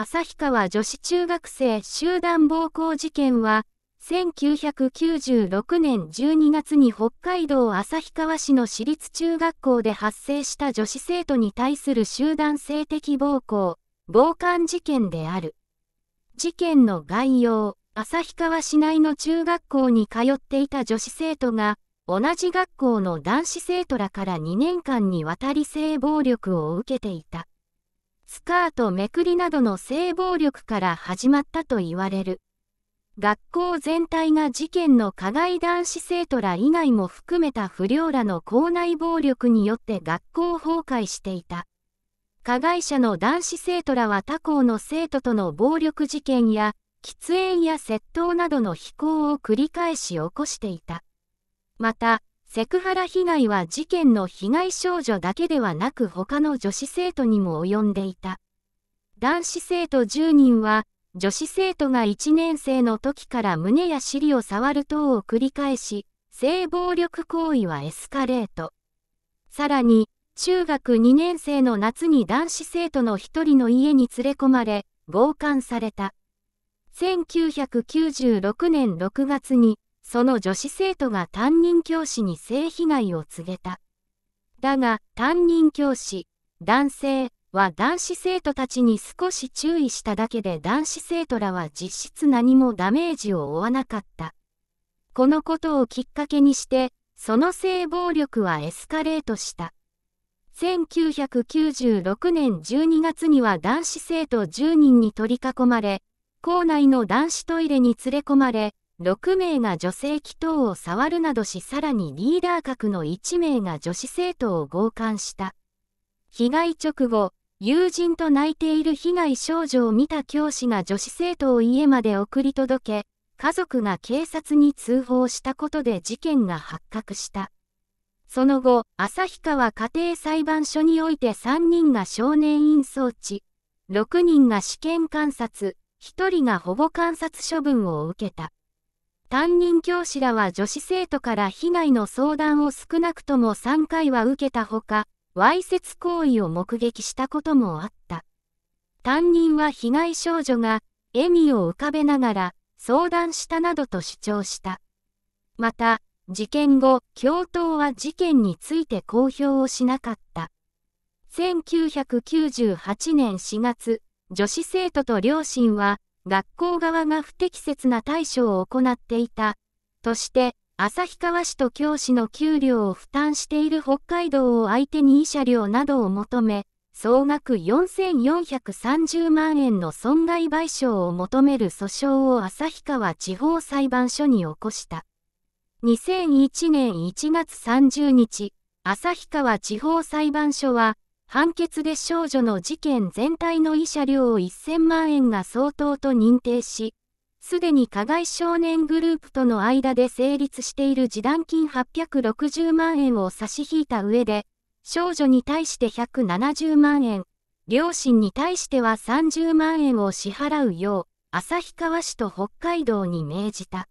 旭川女子中学生集団暴行事件は、1996年12月に北海道旭川市の私立中学校で発生した女子生徒に対する集団性的暴行、暴漢事件である。事件の概要、旭川市内の中学校に通っていた女子生徒が、同じ学校の男子生徒らから2年間にわたり性暴力を受けていた。スカートめくりなどの性暴力から始まったと言われる。学校全体が事件の加害男子生徒ら以外も含めた不良らの校内暴力によって学校崩壊していた。加害者の男子生徒らは他校の生徒との暴力事件や喫煙や窃盗などの非行を繰り返し起こしていた。また、セクハラ被害は事件の被害少女だけではなく他の女子生徒にも及んでいた。男子生徒10人は、女子生徒が1年生の時から胸や尻を触る等を繰り返し、性暴力行為はエスカレート。さらに、中学2年生の夏に男子生徒の1人の家に連れ込まれ、強姦された。1996年6月に、その女子生徒が担任教師に性被害を告げた。だが、担任教師、男性は男子生徒たちに少し注意しただけで男子生徒らは実質何もダメージを負わなかった。このことをきっかけにして、その性暴力はエスカレートした。1996年12月には男子生徒10人に取り囲まれ、校内の男子トイレに連れ込まれ、6名が女性祈祷を触るなどしさらにリーダー格の1名が女子生徒を強姦した。被害直後、友人と泣いている被害少女を見た教師が女子生徒を家まで送り届け、家族が警察に通報したことで事件が発覚した。その後、旭川家庭裁判所において3人が少年院送致、6人が試験観察、1人が保護観察処分を受けた。担任教師らは女子生徒から被害の相談を少なくとも3回は受けたほか、わいせつ行為を目撃したこともあった。担任は被害少女が笑みを浮かべながら相談したなどと主張した。また、事件後、教頭は事件について公表をしなかった。1998年4月、女子生徒と両親は学校側が不適切な対処を行っていたとして旭川市と教師の給料を負担している北海道を相手に慰謝料などを求め総額4430万円の損害賠償を求める訴訟を旭川地方裁判所に起こした2001年1月30日旭川地方裁判所は判決で少女の事件全体の慰謝料を1000万円が相当と認定し、すでに加害少年グループとの間で成立している示談金860万円を差し引いた上で、少女に対して170万円、両親に対しては30万円を支払うよう、旭川市と北海道に命じた。